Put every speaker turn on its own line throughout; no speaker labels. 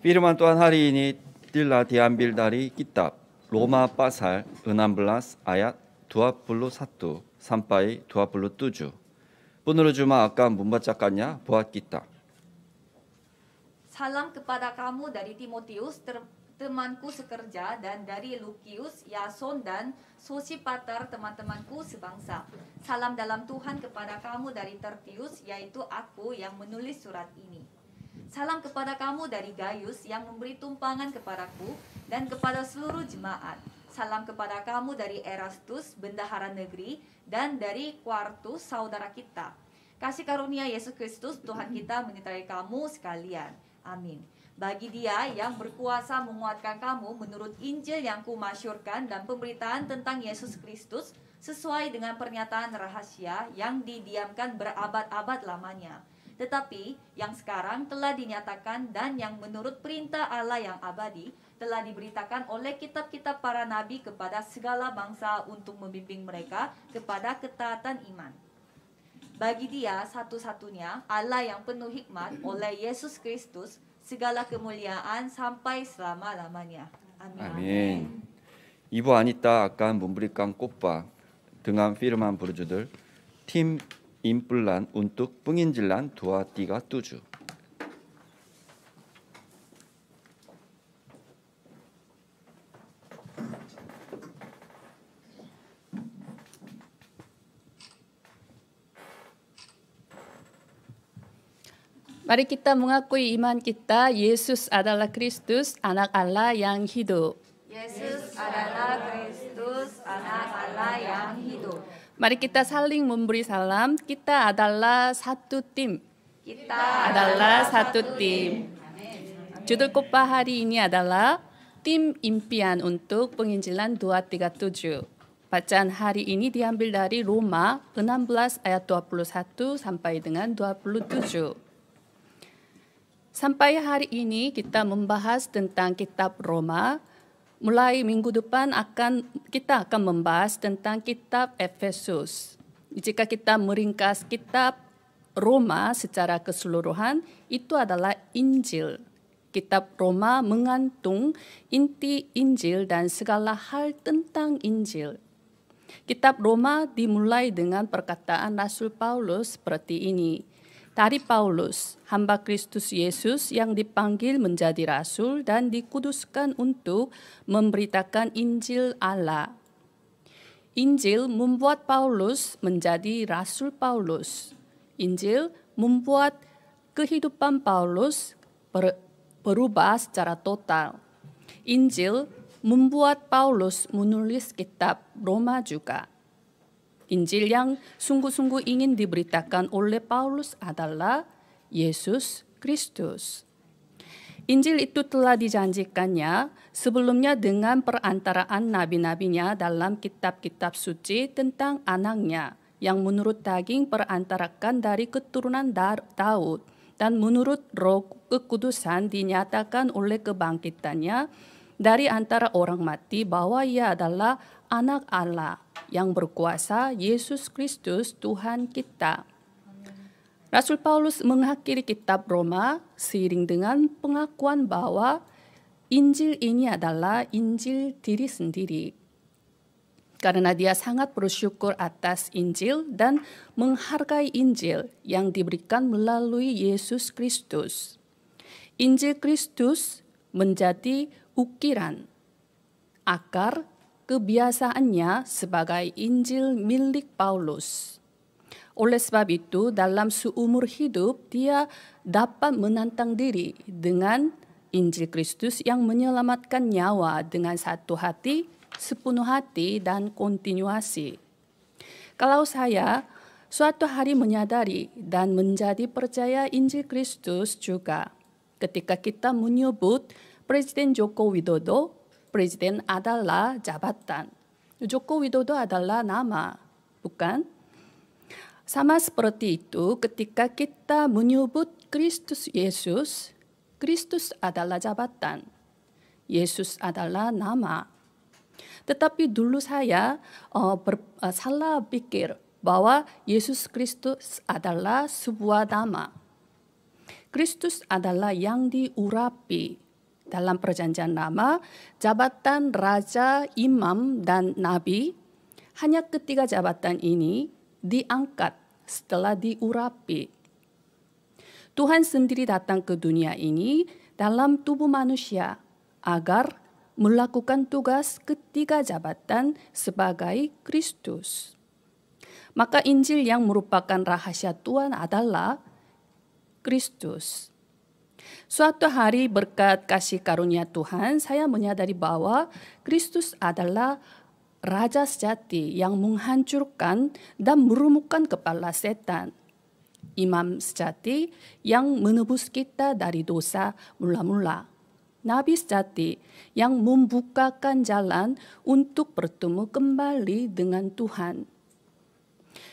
Firman Tuhan hari ini telah diambil dari kitab Roma pasal 16 ayat 21 sampai 27. Penulis Juma akan membacakannya buat kita. Salam kepada kamu dari Timotius, temanku sekerja, dan dari Lukius, Yason, dan Sosipater, teman-temanku sebangsa. Salam dalam Tuhan kepada kamu dari Tertius, yaitu aku yang menulis surat ini. Salam kepada kamu dari Gaius yang memberi tumpangan kepadaku dan kepada seluruh jemaat. Salam kepada kamu dari Erastus, bendahara negeri, dan dari Quartus, saudara kita. Kasih karunia Yesus Kristus, Tuhan kita menyertai kamu sekalian. Amin. Bagi dia yang berkuasa menguatkan kamu menurut Injil yang kumasyurkan dan pemberitaan tentang Yesus Kristus sesuai dengan pernyataan rahasia yang didiamkan berabad-abad lamanya tetapi yang sekarang telah dinyatakan dan yang menurut perintah Allah yang abadi telah diberitakan oleh kitab-kitab para nabi kepada segala bangsa untuk membimbing mereka kepada ketaatan iman. Bagi dia satu-satunya Allah yang penuh hikmat oleh Yesus Kristus segala kemuliaan sampai selama-lamanya. Amin. Amin. Ibu Anita akan memberikan kopa dengan firman berjudul Tim untuk 운뚝 dua Tiga 뚜주
Mari kita mengakui iman kita, Yesus adalah Kristus, anak Allah yang hidup.
Yesus adalah Kristus, anak Allah yang hidup.
Mari kita saling memberi salam. Kita adalah satu tim.
Kita adalah satu tim.
Judul kupah hari ini adalah tim impian untuk penginjilan 237. Bacaan hari ini diambil dari Roma 16 ayat 21 sampai dengan 27. Sampai hari ini kita membahas tentang kitab Roma mulai minggu depan akan kita akan membahas tentang kitab Efesus. Jika kita meringkas kitab Roma secara keseluruhan, itu adalah Injil. Kitab Roma mengantung inti Injil dan segala hal tentang Injil. Kitab Roma dimulai dengan perkataan Rasul Paulus seperti ini dari Paulus, hamba Kristus Yesus yang dipanggil menjadi rasul dan dikuduskan untuk memberitakan Injil Allah. Injil membuat Paulus menjadi rasul Paulus. Injil membuat kehidupan Paulus ber berubah secara total. Injil membuat Paulus menulis kitab Roma juga. Injil yang sungguh-sungguh ingin diberitakan oleh Paulus adalah Yesus Kristus. Injil itu telah dijanjikannya sebelumnya dengan perantaraan nabi-nabinya dalam kitab-kitab suci tentang anaknya yang menurut daging perantarakan dari keturunan Daud dan menurut roh kekudusan dinyatakan oleh kebangkitannya dari antara orang mati bahwa ia adalah anak Allah yang berkuasa Yesus Kristus Tuhan kita. Rasul Paulus mengakhiri kitab Roma seiring dengan pengakuan bahwa Injil ini adalah Injil diri sendiri. Karena dia sangat bersyukur atas Injil dan menghargai Injil yang diberikan melalui Yesus Kristus. Injil Kristus menjadi ukiran, akar, kebiasaannya sebagai Injil milik Paulus. Oleh sebab itu, dalam seumur hidup dia dapat menantang diri dengan Injil Kristus yang menyelamatkan nyawa dengan satu hati, sepenuh hati, dan kontinuasi. Kalau saya suatu hari menyadari dan menjadi percaya Injil Kristus juga, ketika kita menyebut Presiden Joko Widodo Presiden adalah jabatan. Joko Widodo adalah nama, bukan? Sama seperti itu, ketika kita menyebut Kristus Yesus, Kristus adalah jabatan, Yesus adalah nama. Tetapi dulu saya uh, ber, uh, salah pikir bahwa Yesus Kristus adalah sebuah nama. Kristus adalah yang diurapi, dalam perjanjian lama, jabatan raja, imam, dan nabi, hanya ketiga jabatan ini diangkat setelah diurapi. Tuhan sendiri datang ke dunia ini dalam tubuh manusia agar melakukan tugas ketiga jabatan sebagai Kristus. Maka Injil yang merupakan rahasia Tuhan adalah Kristus. Suatu hari berkat kasih karunia Tuhan, saya menyadari bahwa Kristus adalah raja sejati yang menghancurkan dan merumukkan kepala setan. Imam sejati yang menebus kita dari dosa mula-mula. Nabi sejati yang membukakan jalan untuk bertemu kembali dengan Tuhan.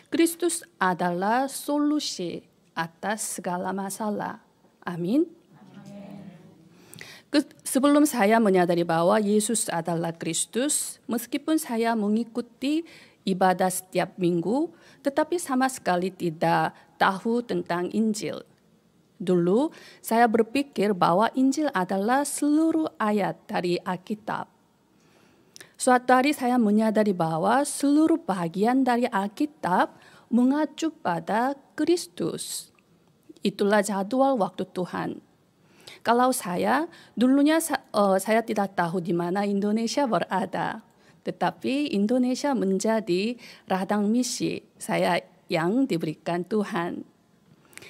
Kristus adalah solusi atas segala masalah. Amin sebelum saya menyadari bahwa Yesus adalah Kristus, meskipun saya mengikuti ibadah setiap minggu, tetapi sama sekali tidak tahu tentang Injil. Dulu saya berpikir bahwa Injil adalah seluruh ayat dari Alkitab. Suatu hari saya menyadari bahwa seluruh bagian dari Alkitab mengacu pada Kristus. Itulah jadwal waktu Tuhan. Kalau saya, dulunya uh, saya tidak tahu di mana Indonesia berada. Tetapi Indonesia menjadi radang misi saya yang diberikan Tuhan.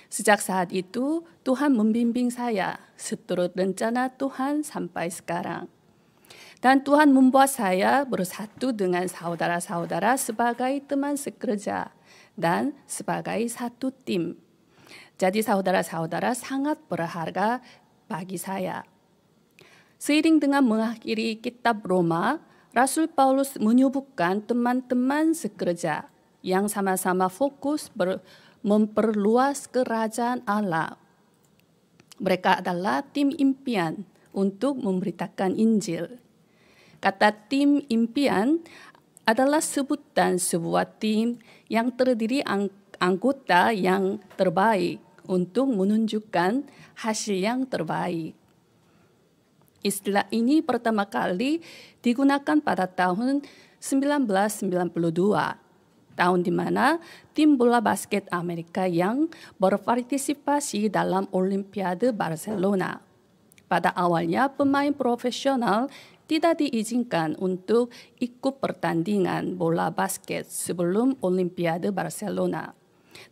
Sejak saat itu, Tuhan membimbing saya seturut rencana Tuhan sampai sekarang. Dan Tuhan membuat saya bersatu dengan saudara-saudara sebagai teman sekerja dan sebagai satu tim. Jadi saudara-saudara sangat berharga bagi saya. Seiring dengan mengakhiri kitab Roma, Rasul Paulus menyebutkan teman-teman sekerja yang sama-sama fokus memperluas kerajaan Allah. Mereka adalah tim impian untuk memberitakan Injil. Kata tim impian adalah sebutan sebuah tim yang terdiri anggota yang terbaik untuk menunjukkan hasil yang terbaik. Istilah ini pertama kali digunakan pada tahun 1992, tahun di mana tim bola basket Amerika yang berpartisipasi dalam Olimpiade Barcelona. Pada awalnya, pemain profesional tidak diizinkan untuk ikut pertandingan bola basket sebelum Olimpiade Barcelona.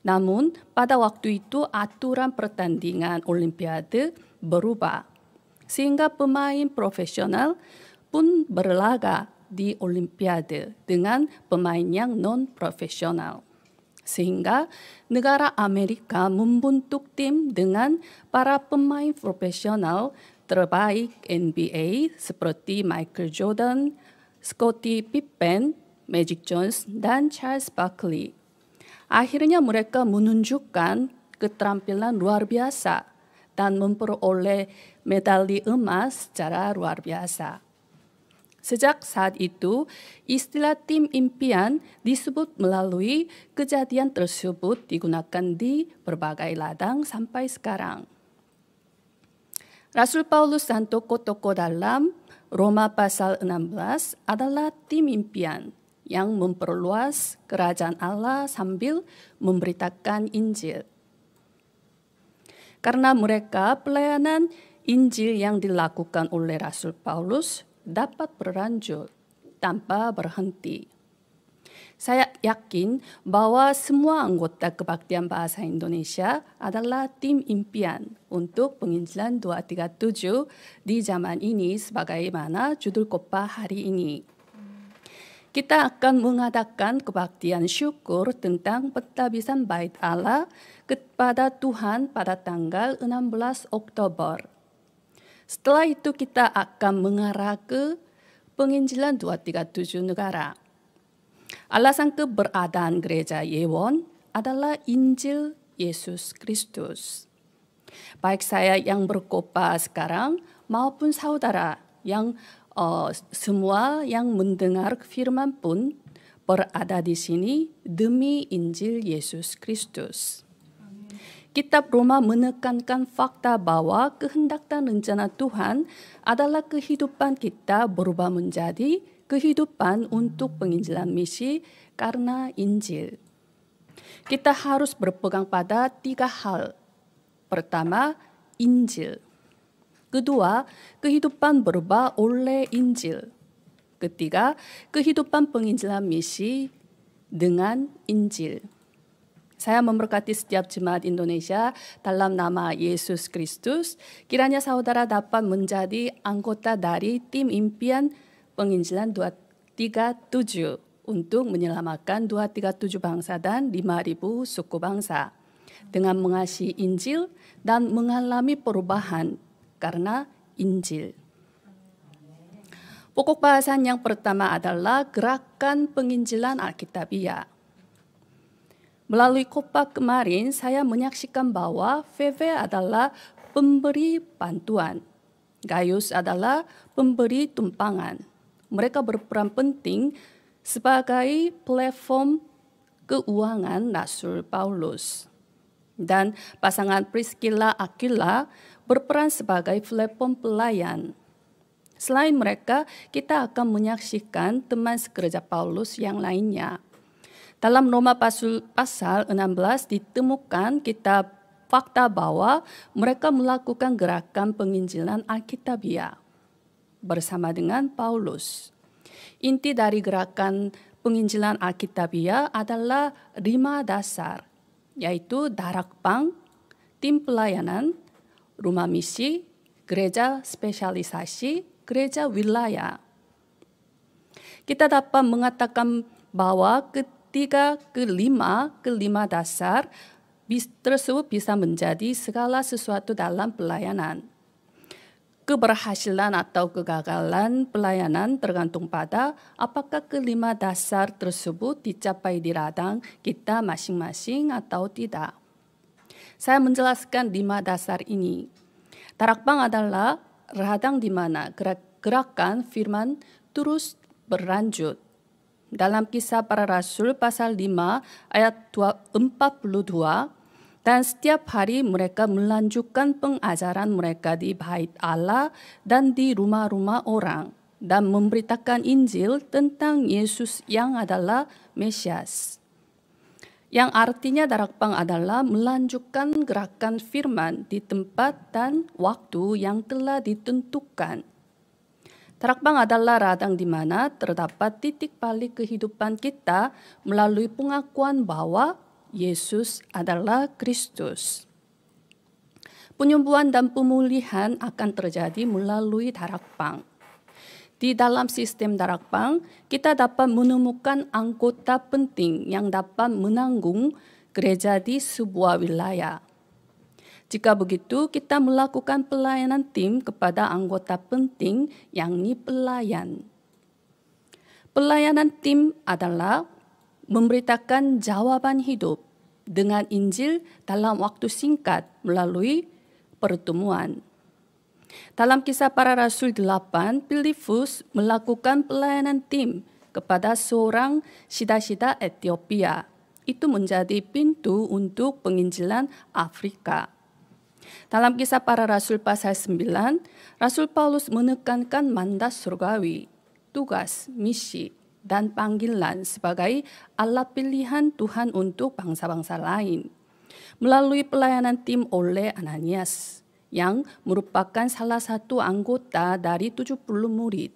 Namun pada waktu itu aturan pertandingan Olimpiade berubah sehingga pemain profesional pun berlaga di Olimpiade dengan pemain yang non profesional. Sehingga negara Amerika membentuk tim dengan para pemain profesional terbaik NBA seperti Michael Jordan, Scottie Pippen, Magic Jones, dan Charles Barkley Akhirnya mereka menunjukkan keterampilan luar biasa dan memperoleh medali emas secara luar biasa. Sejak saat itu, istilah tim impian disebut melalui kejadian tersebut digunakan di berbagai ladang sampai sekarang. Rasul Paulus dan tokoh-tokoh dalam Roma pasal 16 adalah tim impian yang memperluas kerajaan Allah sambil memberitakan Injil. Karena mereka pelayanan Injil yang dilakukan oleh Rasul Paulus dapat berlanjut tanpa berhenti. Saya yakin bahwa semua anggota kebaktian bahasa Indonesia adalah tim impian untuk penginjilan 237 di zaman ini sebagaimana judul kopa hari ini. Kita akan mengadakan kebaktian syukur tentang petabisan bait Allah kepada Tuhan pada tanggal 16 Oktober. Setelah itu kita akan mengarah ke penginjilan 237 negara. Alasan keberadaan gereja Yewon adalah Injil Yesus Kristus. Baik saya yang berkopa sekarang maupun saudara yang uh, semua yang mendengar firman pun berada di sini demi Injil Yesus Kristus. Kitab Roma menekankan fakta bahwa kehendak dan rencana Tuhan adalah kehidupan kita berubah menjadi kehidupan untuk penginjilan misi karena Injil. Kita harus berpegang pada tiga hal. Pertama, Injil kedua, kehidupan berubah oleh Injil. Ketiga, kehidupan penginjilan misi dengan Injil. Saya memberkati setiap jemaat Indonesia dalam nama Yesus Kristus. Kiranya saudara dapat menjadi anggota dari tim impian penginjilan 237 untuk menyelamatkan 237 bangsa dan 5000 suku bangsa. Dengan mengasihi Injil dan mengalami perubahan karena Injil. Pokok bahasan yang pertama adalah gerakan penginjilan Alkitabiah. Melalui kopak kemarin, saya menyaksikan bahwa VV adalah pemberi bantuan. Gayus adalah pemberi tumpangan. Mereka berperan penting sebagai platform keuangan Rasul Paulus. Dan pasangan Priscilla Aquila berperan sebagai platform pelayan. Selain mereka, kita akan menyaksikan teman sekerja Paulus yang lainnya. Dalam Roma pasal 16 ditemukan kita fakta bahwa mereka melakukan gerakan penginjilan Alkitabiah bersama dengan Paulus. Inti dari gerakan penginjilan Alkitabiah adalah lima dasar, yaitu darak pang, tim pelayanan, Rumah misi, gereja spesialisasi, gereja wilayah. Kita dapat mengatakan bahwa ketiga kelima, kelima dasar tersebut bisa menjadi segala sesuatu dalam pelayanan. Keberhasilan atau kegagalan pelayanan tergantung pada apakah kelima dasar tersebut dicapai di radang kita masing-masing atau tidak. Saya menjelaskan lima dasar ini. Tarakbang adalah radang di mana gerakan firman terus berlanjut. Dalam kisah para rasul pasal 5 ayat 42, dan setiap hari mereka melanjutkan pengajaran mereka di bait Allah dan di rumah-rumah orang dan memberitakan Injil tentang Yesus yang adalah Mesias yang artinya darakpang adalah melanjutkan gerakan firman di tempat dan waktu yang telah ditentukan. Darakpang adalah radang di mana terdapat titik balik kehidupan kita melalui pengakuan bahwa Yesus adalah Kristus. Penyembuhan dan pemulihan akan terjadi melalui pang. Di dalam sistem darakbang, kita dapat menemukan anggota penting yang dapat menanggung gereja di sebuah wilayah. Jika begitu, kita melakukan pelayanan tim kepada anggota penting yang pelayan. Pelayanan tim adalah memberitakan jawaban hidup dengan Injil dalam waktu singkat melalui pertemuan. Dalam kisah para rasul 8, Filipus melakukan pelayanan tim kepada seorang sida-sida Ethiopia. Itu menjadi pintu untuk penginjilan Afrika. Dalam kisah para rasul pasal 9, Rasul Paulus menekankan mandat surgawi, tugas, misi, dan panggilan sebagai alat pilihan Tuhan untuk bangsa-bangsa lain melalui pelayanan tim oleh Ananias yang merupakan salah satu anggota dari 70 murid.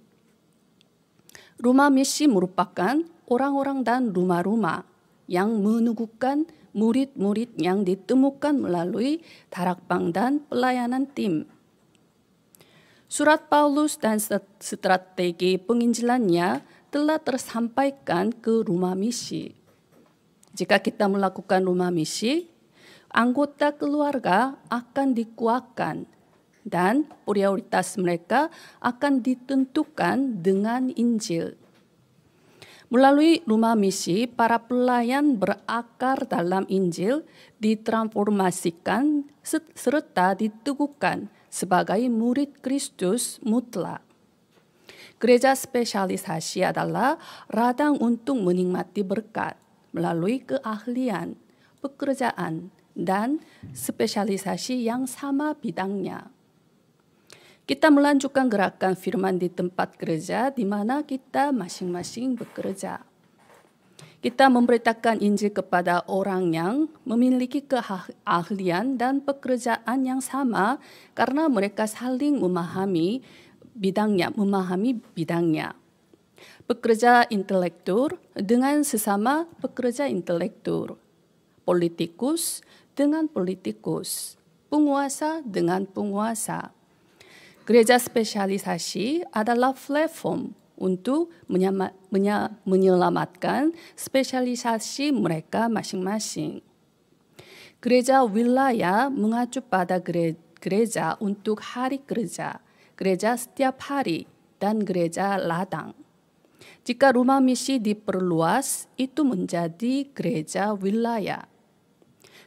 Rumah misi merupakan orang-orang dan rumah-rumah yang meneguhkan murid-murid yang ditemukan melalui tarakbang dan pelayanan tim. Surat Paulus dan strategi penginjilannya telah tersampaikan ke rumah misi. Jika kita melakukan rumah misi, anggota keluarga akan dikuatkan dan prioritas mereka akan ditentukan dengan Injil. Melalui rumah misi, para pelayan berakar dalam Injil ditransformasikan serta diteguhkan sebagai murid Kristus mutlak. Gereja spesialisasi adalah radang untuk menikmati berkat melalui keahlian, pekerjaan, dan spesialisasi yang sama bidangnya. Kita melanjutkan gerakan firman di tempat kerja di mana kita masing-masing bekerja. Kita memberitakan Injil kepada orang yang memiliki keahlian dan pekerjaan yang sama karena mereka saling memahami bidangnya, memahami bidangnya. Pekerja intelektur dengan sesama pekerja intelektur, politikus dengan politikus, penguasa dengan penguasa. Gereja spesialisasi adalah platform untuk menyelamatkan spesialisasi mereka masing-masing. Gereja wilayah mengacu pada gereja untuk hari gereja, gereja setiap hari, dan gereja ladang. Jika rumah misi diperluas, itu menjadi gereja wilayah.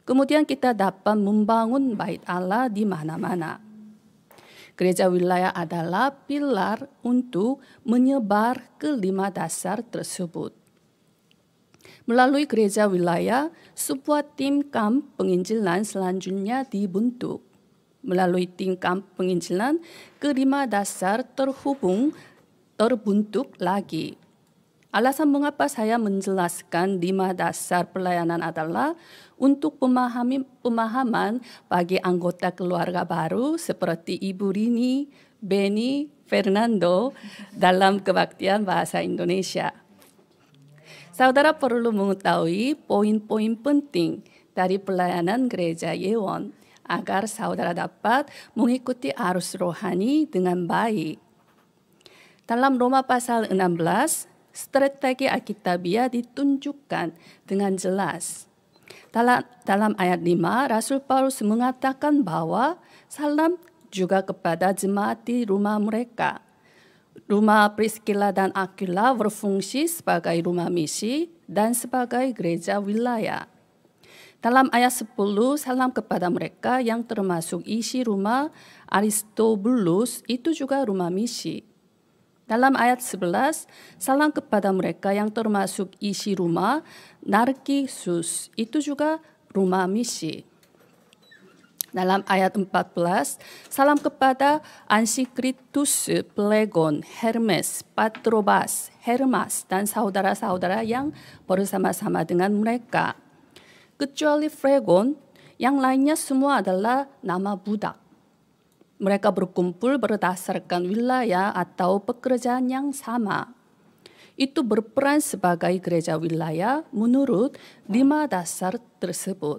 Kemudian kita dapat membangun bait Allah di mana-mana. Gereja wilayah adalah pilar untuk menyebar kelima dasar tersebut. Melalui gereja wilayah, sebuah tim kamp penginjilan selanjutnya dibentuk. Melalui tim kamp penginjilan, kelima dasar terhubung terbentuk lagi. Alasan mengapa saya menjelaskan lima dasar pelayanan adalah untuk memahami pemahaman bagi anggota keluarga baru seperti Ibu Rini, Beni, Fernando dalam kebaktian bahasa Indonesia. Saudara perlu mengetahui poin-poin penting dari pelayanan gereja Yewon agar saudara dapat mengikuti arus rohani dengan baik. Dalam Roma pasal 16 strategi Alkitabiah ditunjukkan dengan jelas. Dalam, dalam ayat 5, Rasul Paulus mengatakan bahwa salam juga kepada jemaat di rumah mereka. Rumah Priscilla dan Aquila berfungsi sebagai rumah misi dan sebagai gereja wilayah. Dalam ayat 10, salam kepada mereka yang termasuk isi rumah Aristobulus itu juga rumah misi. Dalam ayat 11, salam kepada mereka yang termasuk isi rumah Narkisus. Itu juga rumah misi. Dalam ayat 14, salam kepada Ansikritus, Plegon, Hermes, Patrobas, Hermas, dan saudara-saudara yang bersama-sama dengan mereka. Kecuali Fregon, yang lainnya semua adalah nama budak. Mereka berkumpul berdasarkan wilayah atau pekerjaan yang sama. Itu berperan sebagai gereja wilayah menurut lima dasar tersebut.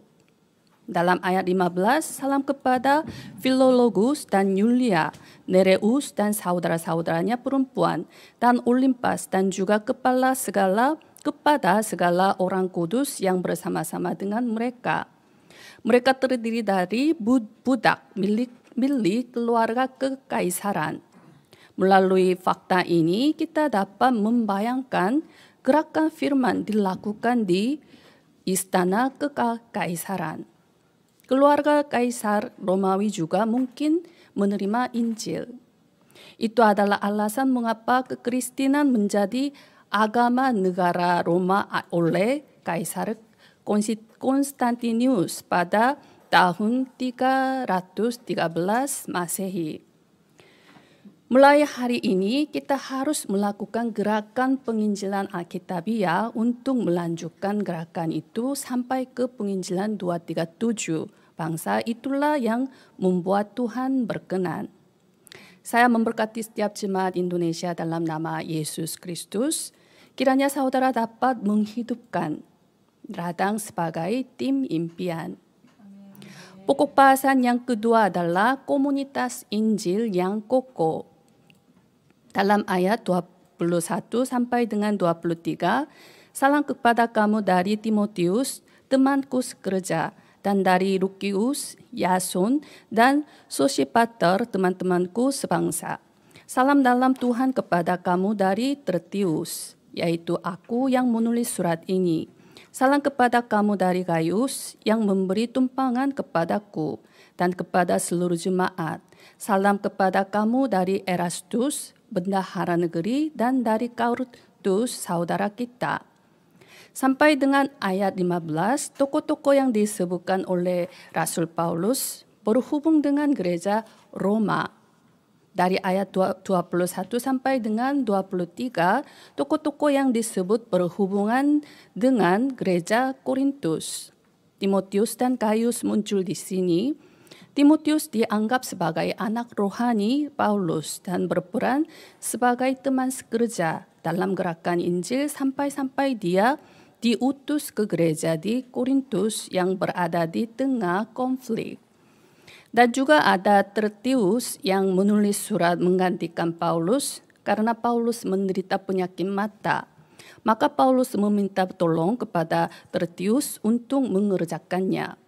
Dalam ayat 15, salam kepada Philologus dan Yulia, Nereus dan saudara-saudaranya perempuan, dan Olimpas dan juga kepala segala kepada segala orang kudus yang bersama-sama dengan mereka. Mereka terdiri dari budak milik milik keluarga kekaisaran. Melalui fakta ini, kita dapat membayangkan gerakan firman dilakukan di istana kekaisaran. Keluarga kaisar Romawi juga mungkin menerima Injil. Itu adalah alasan mengapa kekristenan menjadi agama negara Roma oleh Kaisar Konstantinus pada tahun 313 Masehi. Mulai hari ini kita harus melakukan gerakan penginjilan Alkitabiah untuk melanjutkan gerakan itu sampai ke penginjilan 237. Bangsa itulah yang membuat Tuhan berkenan. Saya memberkati setiap jemaat Indonesia dalam nama Yesus Kristus. Kiranya saudara dapat menghidupkan radang sebagai tim impian. Pokok-bahasan yang kedua adalah komunitas Injil yang kokoh. Dalam ayat 21 sampai dengan 23, salam kepada kamu dari Timotius, temanku sekerja, dan dari Lukius, Yason, dan Sosipater, teman-temanku sebangsa. Salam dalam Tuhan kepada kamu dari Tertius, yaitu aku yang menulis surat ini. Salam kepada kamu dari Gaius yang memberi tumpangan kepadaku dan kepada seluruh jemaat. Salam kepada kamu dari Erastus, bendahara negeri, dan dari Kaurutus, saudara kita. Sampai dengan ayat 15, toko-toko yang disebutkan oleh Rasul Paulus berhubung dengan gereja Roma dari ayat 21 sampai dengan 23 toko-toko yang disebut berhubungan dengan gereja Korintus. Timotius dan Gaius muncul di sini. Timotius dianggap sebagai anak rohani Paulus dan berperan sebagai teman sekerja dalam gerakan Injil sampai-sampai dia diutus ke gereja di Korintus yang berada di tengah konflik. Dan juga ada Tertius yang menulis surat menggantikan Paulus karena Paulus menderita penyakit mata. Maka Paulus meminta tolong kepada Tertius untuk mengerjakannya.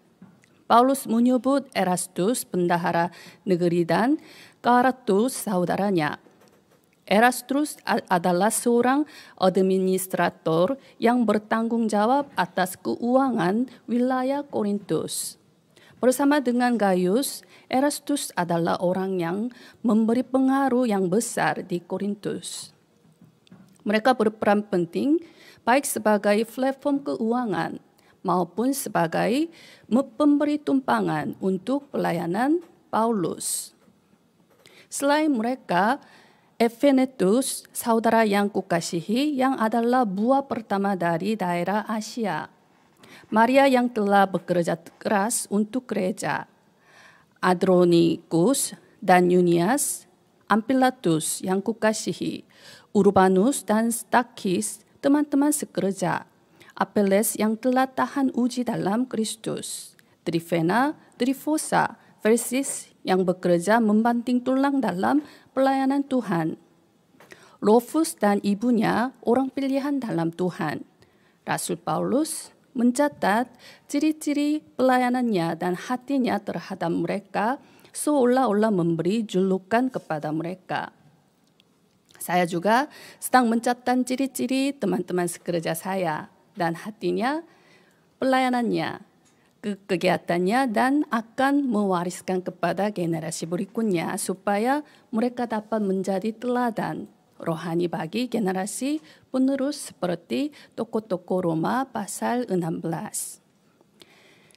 Paulus menyebut Erastus pendahara negeri dan Karatus saudaranya. Erastus adalah seorang administrator yang bertanggung jawab atas keuangan wilayah Korintus. Bersama dengan Gaius, Erastus adalah orang yang memberi pengaruh yang besar di Korintus. Mereka berperan penting baik sebagai platform keuangan maupun sebagai pemberi tumpangan untuk pelayanan Paulus. Selain mereka, Evenetus, saudara yang kukasihi, yang adalah buah pertama dari daerah Asia, Maria yang telah bekerja keras untuk gereja. Adronikus dan Yunias, Ampilatus yang kukasihi, Urbanus dan Stakis, teman-teman sekerja. Apeles yang telah tahan uji dalam Kristus. Trifena, Trifosa, Versis yang bekerja membanting tulang dalam pelayanan Tuhan. Rufus dan ibunya orang pilihan dalam Tuhan. Rasul Paulus mencatat ciri-ciri pelayanannya dan hatinya terhadap mereka seolah-olah memberi julukan kepada mereka. Saya juga sedang mencatat ciri-ciri teman-teman sekerja saya dan hatinya, pelayanannya, kegiatannya dan akan mewariskan kepada generasi berikutnya supaya mereka dapat menjadi teladan rohani bagi generasi penerus seperti toko-toko Roma pasal 16.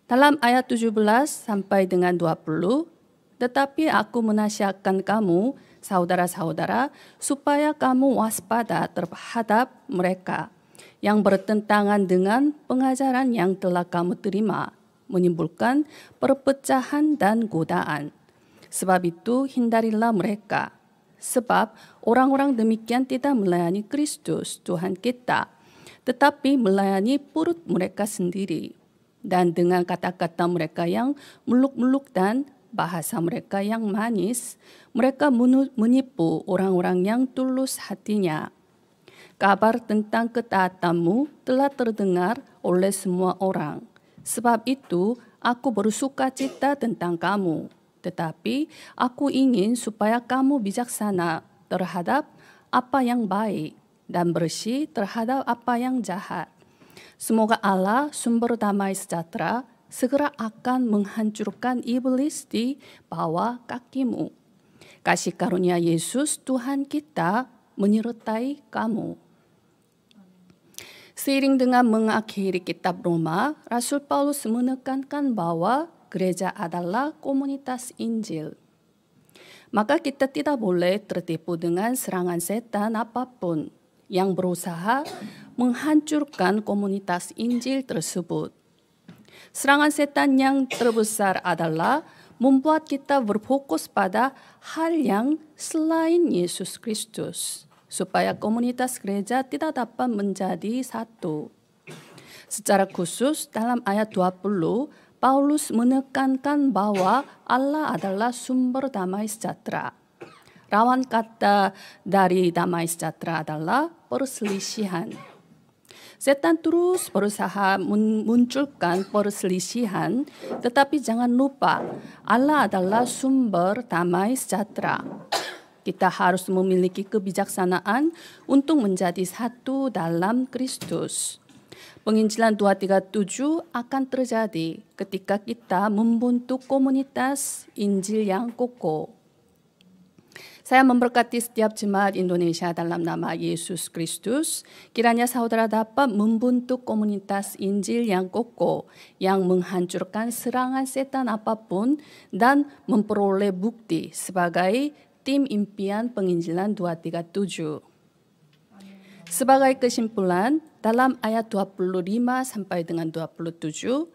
Dalam ayat 17 sampai dengan 20, tetapi aku menasihatkan kamu, saudara-saudara, supaya kamu waspada terhadap mereka yang bertentangan dengan pengajaran yang telah kamu terima, menimbulkan perpecahan dan godaan. Sebab itu hindarilah mereka Sebab orang-orang demikian tidak melayani Kristus Tuhan kita, tetapi melayani perut mereka sendiri. Dan dengan kata-kata mereka yang meluk-meluk dan bahasa mereka yang manis, mereka menipu orang-orang yang tulus hatinya. Kabar tentang ketaatanmu telah terdengar oleh semua orang. Sebab itu, aku bersuka cita tentang kamu tetapi aku ingin supaya kamu bijaksana terhadap apa yang baik dan bersih terhadap apa yang jahat. Semoga Allah, sumber damai sejahtera, segera akan menghancurkan iblis di bawah kakimu. Kasih karunia Yesus Tuhan kita menyertai kamu. Seiring dengan mengakhiri kitab Roma, Rasul Paulus menekankan bahwa gereja adalah komunitas Injil. Maka kita tidak boleh tertipu dengan serangan setan apapun yang berusaha menghancurkan komunitas Injil tersebut. Serangan setan yang terbesar adalah membuat kita berfokus pada hal yang selain Yesus Kristus, supaya komunitas gereja tidak dapat menjadi satu. Secara khusus dalam ayat 20, Paulus menekankan bahwa Allah adalah sumber damai sejahtera. Rawan kata dari damai sejahtera adalah perselisihan. Setan terus berusaha memunculkan perselisihan, tetapi jangan lupa Allah adalah sumber damai sejahtera. Kita harus memiliki kebijaksanaan untuk menjadi satu dalam Kristus. Penginjilan 237 akan terjadi ketika kita membentuk komunitas Injil yang kokoh. Saya memberkati setiap jemaat Indonesia dalam nama Yesus Kristus. Kiranya saudara dapat membentuk komunitas Injil yang kokoh, yang menghancurkan serangan setan apapun dan memperoleh bukti sebagai tim impian penginjilan 237. Sebagai kesimpulan, dalam ayat 25 sampai dengan 27,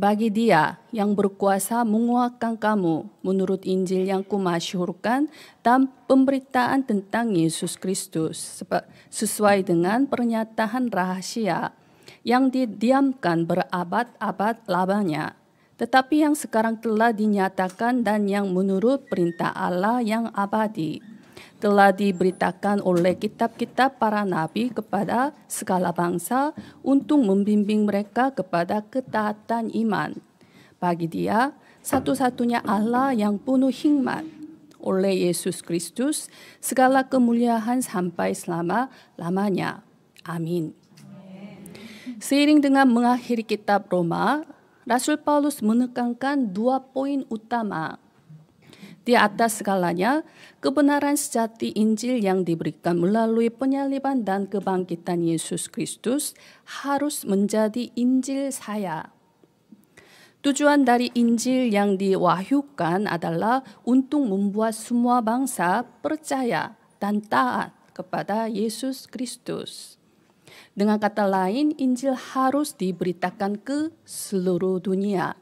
bagi dia yang berkuasa menguatkan kamu menurut Injil yang kumasyurkan dan pemberitaan tentang Yesus Kristus sesuai dengan pernyataan rahasia yang didiamkan berabad-abad labanya tetapi yang sekarang telah dinyatakan dan yang menurut perintah Allah yang abadi telah diberitakan oleh kitab-kitab para nabi kepada segala bangsa untuk membimbing mereka kepada ketaatan iman. Bagi dia, satu-satunya Allah yang penuh hikmat oleh Yesus Kristus, segala kemuliaan sampai selama-lamanya. Amin. Seiring dengan mengakhiri kitab Roma, Rasul Paulus menekankan dua poin utama di atas segalanya, kebenaran sejati Injil yang diberikan melalui penyaliban dan kebangkitan Yesus Kristus harus menjadi Injil saya. Tujuan dari Injil yang diwahyukan adalah untuk membuat semua bangsa percaya dan taat kepada Yesus Kristus. Dengan kata lain, Injil harus diberitakan ke seluruh dunia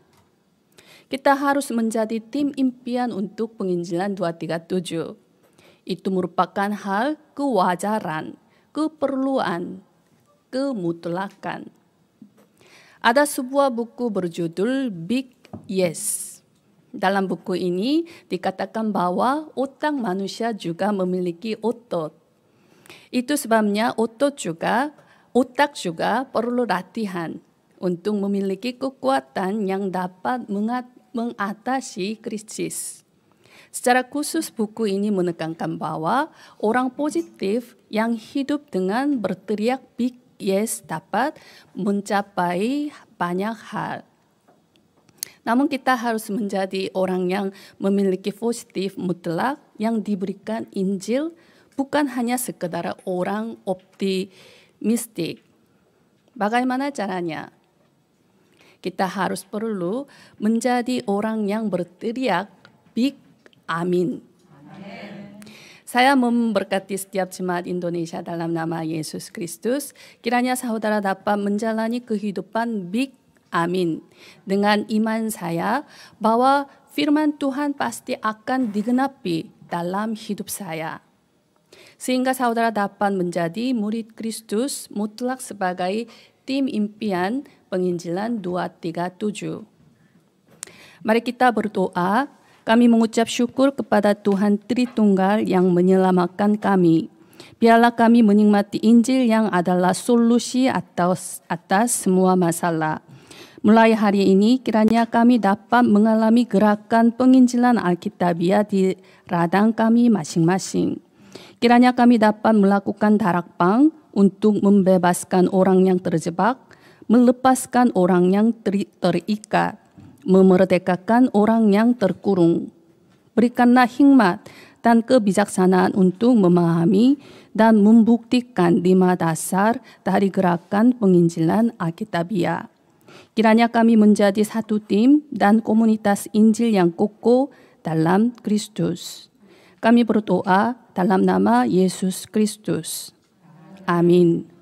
kita harus menjadi tim impian untuk penginjilan 237. Itu merupakan hal kewajaran, keperluan, kemutlakan. Ada sebuah buku berjudul Big Yes. Dalam buku ini dikatakan bahwa otak manusia juga memiliki otot. Itu sebabnya otot juga otak juga perlu latihan untuk memiliki kekuatan yang dapat mengatur mengatasi krisis. Secara khusus buku ini menekankan bahwa orang positif yang hidup dengan berteriak big yes dapat mencapai banyak hal. Namun kita harus menjadi orang yang memiliki positif mutlak yang diberikan Injil bukan hanya sekedar orang optimistik. Bagaimana caranya? kita harus perlu menjadi orang yang berteriak big amin. Saya memberkati setiap jemaat Indonesia dalam nama Yesus Kristus. Kiranya saudara dapat menjalani kehidupan big amin. Dengan iman saya bahwa firman Tuhan pasti akan digenapi dalam hidup saya. Sehingga saudara dapat menjadi murid Kristus mutlak sebagai tim impian Penginjilan 237. Mari kita berdoa. Kami mengucap syukur kepada Tuhan Tritunggal yang menyelamatkan kami. Biarlah kami menikmati Injil yang adalah solusi atas, atas semua masalah. Mulai hari ini kiranya kami dapat mengalami gerakan penginjilan Alkitabiah di radang kami masing-masing. Kiranya kami dapat melakukan darakpang untuk membebaskan orang yang terjebak melepaskan orang yang ter terikat, memerdekakan orang yang terkurung. Berikanlah hikmat dan kebijaksanaan untuk memahami dan membuktikan lima dasar dari gerakan penginjilan Alkitabiah. Kiranya kami menjadi satu tim dan komunitas Injil yang kokoh dalam Kristus. Kami berdoa dalam nama Yesus Kristus. Amin.